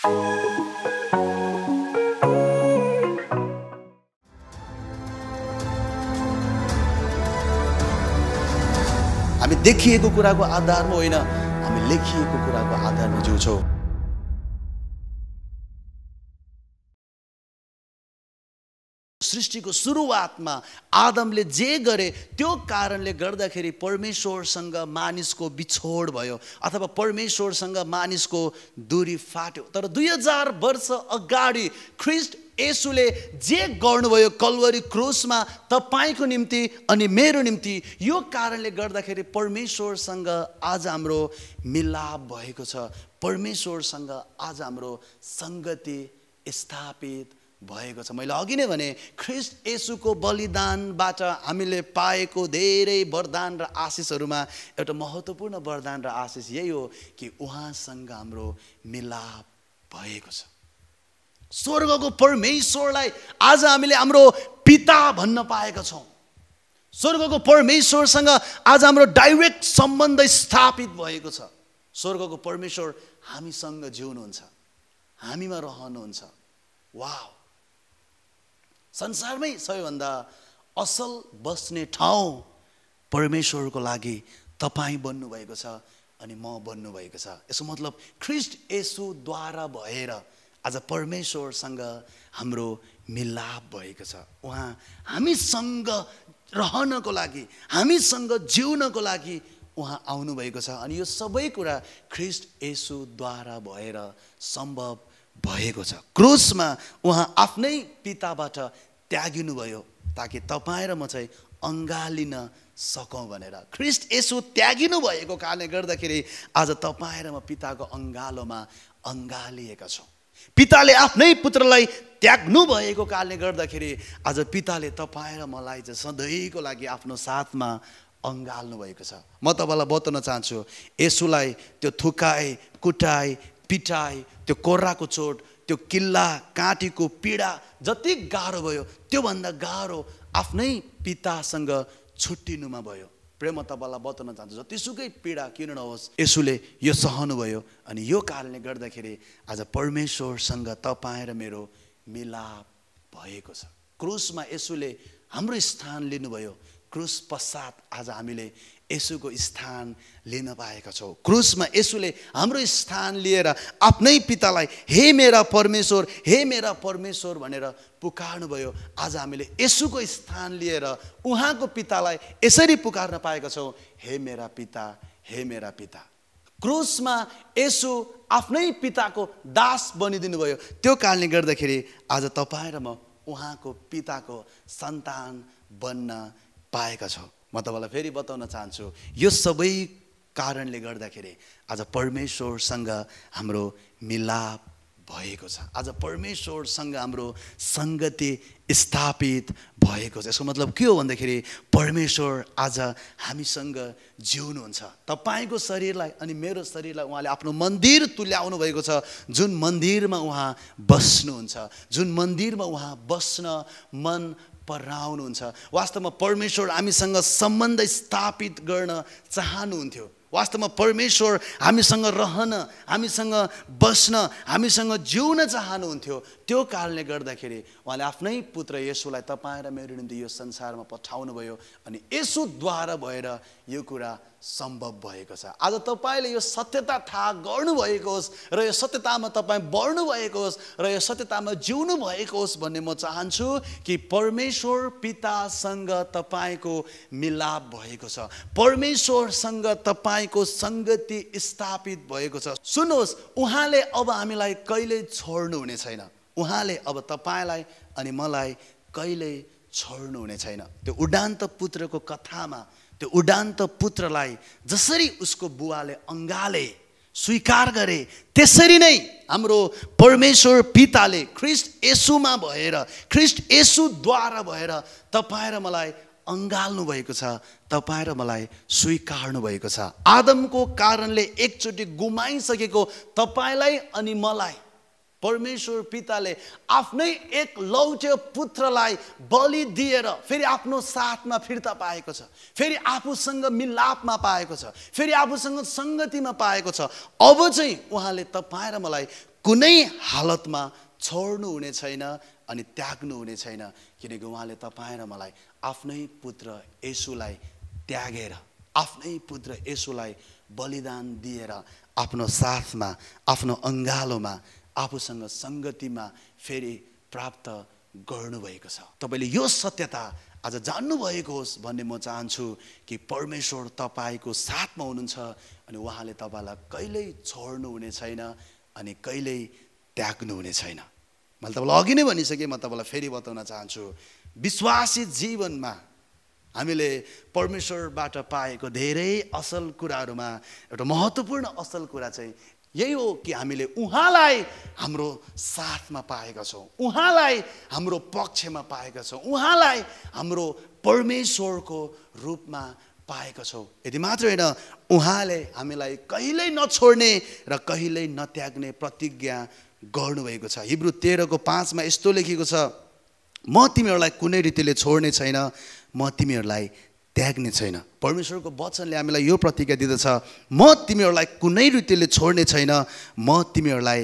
हामी देखिएको कुराको आधारमा होइन हामी लेखिएको कुराको आधारमा जिउँछौँ सृष्टिको सुरुवातमा आदमले जे गरे त्यो कारणले गर्दाखेरि परमेश्वरसँग मानिसको बिछोड भयो अथवा परमेश्वरसँग मानिसको दुरी फाट्यो तर दुई हजार वर्ष अगाडि ख्रिस्ट यसुले जे गर्नुभयो कलवरी क्रुसमा तपाईँको निम्ति अनि मेरो निम्ति यो कारणले गर्दाखेरि परमेश्वरसँग आज हाम्रो मिलाप भएको छ परमेश्वरसँग आज हाम्रो सङ्गति स्थापित भएको छ मैले अघि नै भने ख्रिस्ट यसुको बलिदानबाट हामीले पाएको धेरै वरदान र आशिषहरूमा एउटा महत्त्वपूर्ण वरदान र आशिष यही हो कि उहाँसँग हाम्रो मिलाप भएको छ स्वर्गको परमेश्वरलाई आज हामीले हाम्रो पिता भन्न पाएका छौँ स्वर्गको परमेश्वरसँग आज हाम्रो डाइरेक्ट सम्बन्ध स्थापित भएको छ स्वर्गको परमेश्वर हामीसँग जिउनुहुन्छ हामीमा रहनुहुन्छ वा संसारमै सबैभन्दा असल बस्ने ठाउँ परमेश्वरको लागि तपाईँ बन्नुभएको छ अनि म बन्नुभएको छ यसको मतलब ख्रिस्ट यसुद्वारा भएर आज परमेश्वरसँग हाम्रो मिलाप भएको छ उहाँ हामीसँग रहनको लागि हामीसँग जिउनको लागि उहाँ आउनुभएको छ अनि यो सबै कुरा ख्रिस्ट यसुद्वारा भएर सम्भव भएको छ क्रुसमा उहाँ आफ्नै पिताबाट त्यागिनुभयो ताकि तपाईँ र म चाहिँ अँगालिन सकौँ भनेर ख्रिस्ट यसो त्यागिनु भएको कारणले गर्दाखेरि आज तपाईँ र म पिताको अङ्गालोमा अङ्गालिएका छौँ पिताले आफ्नै पुत्रलाई त्याग्नु भएको कारणले गर्दाखेरि आज पिताले तपाईँ र मलाई चाहिँ सधैँको लागि आफ्नो साथमा अँगाल्नु भएको छ म तपाईँलाई बताउन चाहन्छु यसोलाई त्यो थुकाई कुटाइ पिटाई त्यो कोर्राको चोट त्यो किल्ला काँटीको पीडा जति गाह्रो भयो त्योभन्दा गाह्रो आफ्नै पितासँग छुट्टिनुमा भयो प्रेम तपाईँलाई बताउन चाहन्छु जतिसुकै पीडा किन नहोस् यसुले यो सहनुभयो अनि यो कारणले गर्दाखेरि आज परमेश्वरसँग तपाईँ र मेरो मिलाप भएको छ क्रुसमा यसुले हाम्रो स्थान लिनुभयो क्रुस पश्चात आज हामीले यसुको स्थान लिन पाएका छौँ क्रुसमा यसुले हाम्रो स्थान लिएर आफ्नै पितालाई हे मेरा परमेश्वर हे मेरा परमेश्वर भनेर पुकार्नुभयो आज हामीले यसुको स्थान लिएर उहाँको पितालाई यसरी पुकार्न पाएका छौँ हे मेरा पिता हे मेरा पिता क्रुसमा यसु आफ्नै पिताको दास बनिदिनु भयो त्यो कारणले गर्दाखेरि आज तपाईँ र म उहाँको पिताको सन्तान बन्न पाएका छौँ म तपाईँलाई फेरि बताउन चाहन्छु यो सबै कारणले गर्दाखेरि आज परमेश्वरसँग हाम्रो मिलाप भएको छ आज परमेश्वरसँग हाम्रो सङ्गति स्थापित भएको छ यसको मतलब के हो भन्दाखेरि परमेश्वर आज हामीसँग जिउनुहुन्छ तपाईँको शरीरलाई अनि मेरो शरीरलाई उहाँले आफ्नो मन्दिर तुल्याउनु भएको छ जुन मन्दिरमा उहाँ बस्नुहुन्छ जुन मन्दिरमा उहाँ बस्न मन पराउनुहुन्छ वास्तवमा परमेश्वर हामीसँग सम्बन्ध स्थापित गर्न चाहनुहुन्थ्यो वास्तवमा परमेश्वर हामीसँग रहन हामीसँग बस्न हामीसँग जिउन चाहनुहुन्थ्यो त्यो कारणले गर्दाखेरि उहाँले आफ्नै पुत्र यसोलाई तपाईँ र मेरो निम्ति यो संसारमा पठाउनु भयो अनि यसोद्वारा भएर यो कुरा सम्भव भएको छ आज तपाईँले यो सत्यता थाहा गर्नुभएको होस् र यो सत्यतामा तपाईँ बढ्नुभएको होस् र यो सत्यतामा जिउनु भएको होस् भन्ने म चाहन्छु कि परमेश्वर पितासँग तपाईँको मिलाप भएको छ परमेश्वरसँग तपाईँ तपाईँको सङ्गति स्थापित भएको छ सुन्नुहोस् उहाँले अब हामीलाई कहिल्यै छोड्नुहुने छैन उहाँले अब तपाईँलाई अनि मलाई कहिल्यै छोड्नुहुने छैन त्यो उडान्त पुत्रको कथामा त्यो उडान्त पुत्रलाई जसरी उसको बुवाले अङ्गाले स्वीकार गरे त्यसरी नै हाम्रो परमेश्वर पिताले ख्रिस्ट यसुमा भएर ख्रिस्ट यसुद्वारा भएर तपाईँ र मलाई अँगाल्नु भएको छ तपाईँ र मलाई स्वीकार्नु भएको छ आदमको कारणले एकचोटि गुमाइसकेको तपाईँलाई अनि मलाई परमेश्वर पिताले आफ्नै एक लौटे पुत्रलाई बलि दिएर फेरि आफ्नो साथमा फिर्ता पाएको छ फेरि आफूसँग मिलापमा पाएको छ फेरि आफूसँग सङ्गतिमा पाएको छ अब चाहिँ उहाँले तपाईँ र मलाई कुनै हालतमा छोड्नु हुने छैन अनि त्याग्नु हुने छैन किनकि उहाँले तपाईँ र मलाई आफ्नै पुत्र यसुलाई त्यागेर आफ्नै पुत्र यसुलाई बलिदान दिएर आफ्नो साथमा आफ्नो अङ्गालोमा आफूसँग सङ्गतिमा फेरि प्राप्त गर्नुभएको छ तपाईँले यो सत्यता आज जान्नुभएको होस् भन्ने म चाहन्छु कि परमेश्वर तपाईँको साथमा हुनुहुन्छ अनि उहाँले तपाईँलाई कहिल्यै छोड्नुहुने छैन अनि कहिल्यै त्याग्नुहुने छैन मैले तपाईँलाई अघि नै भनिसकेँ म तपाईँलाई फेरि बताउन चाहन्छु विश्वासित जीवनमा हामीले परमेश्वरबाट पाएको धेरै असल कुराहरूमा एउटा महत्त्वपूर्ण असल कुरा चाहिँ यही हो कि हामीले उहाँलाई हाम्रो साथमा पाएका छौँ उहाँलाई हाम्रो पक्षमा पाएका छौँ उहाँलाई हाम्रो परमेश्वरको रूपमा पाएका छौँ यदि मात्र होइन उहाँले हामीलाई कहिल्यै नछोड्ने र कहिल्यै नत्याग्ने प्रतिज्ञा गर्नुभएको छ हिब्रु तेह्रको पाँचमा यस्तो लेखिएको छ म तिमीहरूलाई कुनै रीतिले छोड्ने छैन म तिमीहरूलाई त्याग्ने छैन परमेश्वरको वचनले हामीलाई यो प्रतिज्ञा दिँदछ म तिमीहरूलाई कुनै रीतिले छोड्ने छैन म तिमीहरूलाई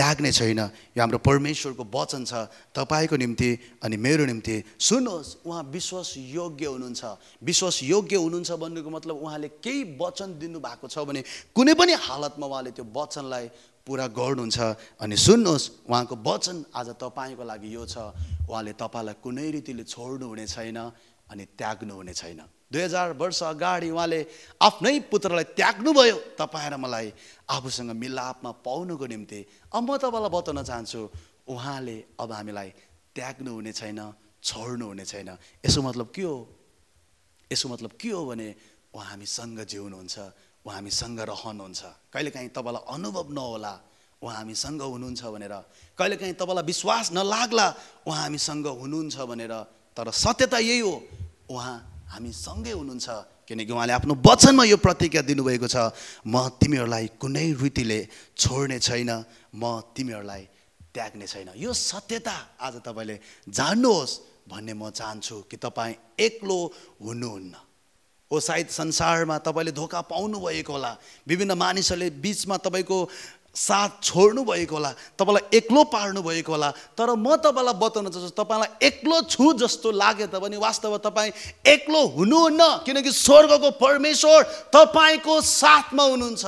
त्याग्ने छैन यो हाम्रो परमेश्वरको वचन छ तपाईँको निम्ति अनि मेरो निम्ति सुन्नुहोस् उहाँ विश्वास योग्य हुनुहुन्छ विश्वास योग्य हुनुहुन्छ भन्नुको मतलब उहाँले केही वचन दिनुभएको छ भने कुनै पनि हालतमा उहाँले त्यो वचनलाई पुरा गर्नुहुन्छ अनि सुन्नुहोस् उहाँको वचन आज तपाईँको लागि यो छ उहाँले तपाईँलाई कुनै रीतिले छोड्नु हुने छैन अनि त्याग्नु हुने छैन दुई हजार वर्ष अगाडि उहाँले आफ्नै पुत्रलाई त्याग्नुभयो तपाईँ र मलाई आफूसँग मिलापमा पाउनुको निम्ति अब म तपाईँलाई बताउन चाहन्छु उहाँले अब हामीलाई त्याग्नु हुने छैन छोड्नु हुने छैन यसो मतलब के हो यसो मतलब के हो भने उहाँ हामीसँग जिउनुहुन्छ उहाँ हामीसँग रहनुहुन्छ कहिलेकाहीँ तपाईँलाई अनुभव नहोला उहाँ हामीसँग हुनुहुन्छ भनेर कहिलेकाहीँ तपाईँलाई विश्वास नलाग्ला उहाँ हामीसँग हुनुहुन्छ भनेर तर सत्यता यही हो उहाँ हामीसँगै हुनुहुन्छ किनकि उहाँले आफ्नो वचनमा यो प्रतिज्ञा दिनुभएको छ म तिमीहरूलाई कुनै रीतिले छोड्ने छैन म तिमीहरूलाई त्याग्ने छैन यो सत्यता आज तपाईँले जान्नुहोस् भन्ने म चाहन्छु कि तपाईँ एक्लो हुनुहुन्न हो सायद संसारमा तपाईँले धोका पाउनुभएको होला विभिन्न मानिसहरूले बिचमा तपाईँको साथ छोड्नु भएको होला तपाईँलाई एक्लो पार्नु भएको होला तर म तपाईँलाई बताउन चाहन्छु तपाईँलाई एक्लो छु जस्तो लागे तापनि वास्तवमा तपाईँ एक्लो हुनुहुन्न किनकि स्वर्गको परमेश्वर तपाईँको साथमा हुनुहुन्छ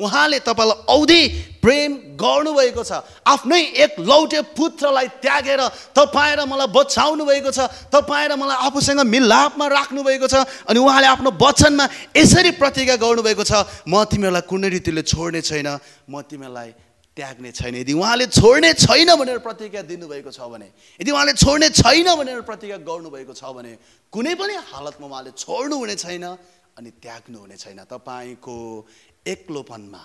उहाँले तपाईँलाई औधी प्रेम गर्नुभएको छ आफ्नै एक लौटे पुत्रलाई त्यागेर तपाईँ र मलाई बचाउनु भएको छ तपाईँ र मलाई आफूसँग मिलापमा राख्नुभएको छ अनि उहाँले आफ्नो वचनमा यसरी प्रतिज्ञा गर्नुभएको छ म तिमीहरूलाई कुनै रीतिले छोड्ने छैन म तिमीहरूलाई त्याग्ने छैन यदि उहाँले छोड्ने छैन भनेर प्रतिज्ञा दिनुभएको छ भने यदि उहाँले छोड्ने छैन भनेर प्रतिज्ञा गर्नुभएको छ भने कुनै पनि हालतमा उहाँले छोड्नु हुने छैन अनि त्याग्नु हुने छैन तपाईँको एक्लोपनमा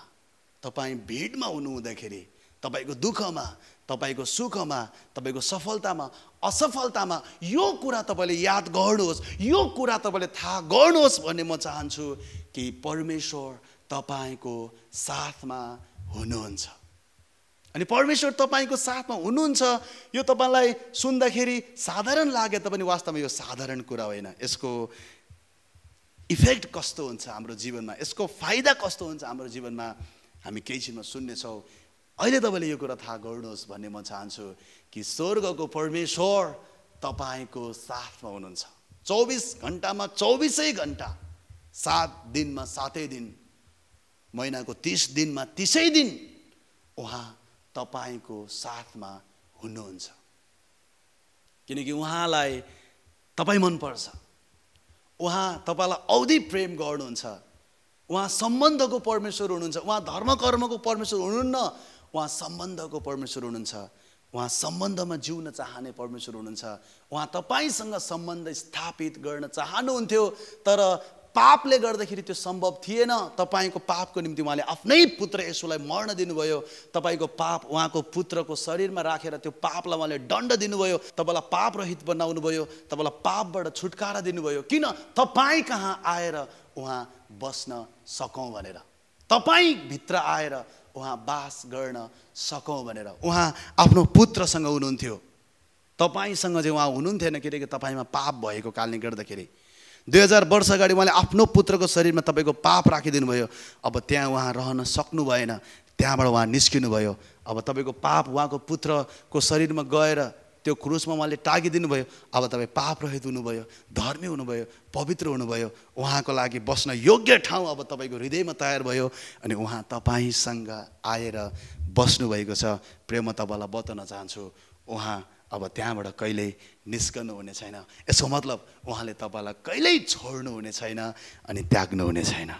तपाईँ भिडमा हुनुहुँदाखेरि तपाईँको दुःखमा तपाईँको सुखमा तपाईँको सफलतामा असफलतामा यो कुरा तपाईँले याद गर्नुहोस् यो कुरा तपाईँले थाहा गर्नुहोस् भन्ने म चाहन्छु कि परमेश्वर तपाईँको साथमा हुनुहुन्छ अनि परमेश्वर तपाईँको साथमा हुनुहुन्छ यो तपाईँलाई सुन्दाखेरि साधारण लागे तापनि वास्तवमा यो साधारण कुरा होइन यसको इफेक्ट कस्तो हुन्छ हाम्रो जीवनमा यसको फाइदा कस्तो हुन्छ हाम्रो जीवनमा हामी केही छिनमा सुन्नेछौँ अहिले तपाईँले यो कुरा थाहा गर्नुहोस् भन्ने म चाहन्छु कि स्वर्गको परमेश्वर तपाईँको साथमा हुनुहुन्छ चौबिस घन्टामा चौबिसै घन्टा सात दिनमा सातै दिन महिनाको तिस दिनमा तिसै दिन उहाँ तपाईँको साथमा हुनुहुन्छ किनकि उहाँलाई तपाईँ मनपर्छ उहाँ तपाईँलाई औधी प्रेम गर्नुहुन्छ उहाँ सम्बन्धको परमेश्वर हुनुहुन्छ उहाँ धर्म कर्मको परमेश्वर हुनुहुन्न उहाँ सम्बन्धको परमेश्वर हुनुहुन्छ उहाँ सम्बन्धमा जिउन चाहने परमेश्वर हुनुहुन्छ उहाँ तपाईँसँग सम्बन्ध स्थापित गर्न चाहनुहुन्थ्यो तर पापले गर्दाखेरि त्यो सम्भव थिएन तपाईँको पापको निम्ति उहाँले आफ्नै पुत्र यसोलाई मर्न दिनुभयो तपाईँको पाप उहाँको पुत्रको शरीरमा राखेर त्यो पापलाई उहाँले दण्ड दिनुभयो तपाईँलाई पाप रहित बनाउनु भयो तपाईँलाई पापबाट छुटकारा दिनुभयो किन तपाईँ कहाँ आएर उहाँ बस्न सकौँ भनेर तपाईँभित्र आएर उहाँ बास गर्न सकौँ भनेर उहाँ आफ्नो पुत्रसँग हुनुहुन्थ्यो तपाईँसँग चाहिँ उहाँ हुनुहुन्थेन किनकि तपाईँमा पाप भएको कारणले गर्दाखेरि दुई हजार वर्ष अगाडि उहाँले आफ्नो पुत्रको शरीरमा तपाईँको पाप राखिदिनु भयो अब त्यहाँ उहाँ रहन सक्नु भएन त्यहाँबाट उहाँ निस्किनु भयो अब तपाईँको पाप उहाँको पुत्रको शरीरमा गएर त्यो क्रुसमा उहाँले टागिदिनु भयो अब तपाईँ पाप रहित हुनुभयो धर्मी हुनुभयो पवित्र हुनुभयो उहाँको लागि बस्न योग्य ठाउँ अब तपाईँको हृदयमा तयार भयो अनि उहाँ तपाईँसँग आएर बस्नुभएको छ प्रेम तपाईँलाई बताउन चाहन्छु उहाँ अब त्यहाँबाट कहिल्यै निस्कनु हुने छैन यसको मतलब उहाँले तपाईँलाई कहिल्यै छोड्नु हुने छैन अनि त्याग्नु हुने छैन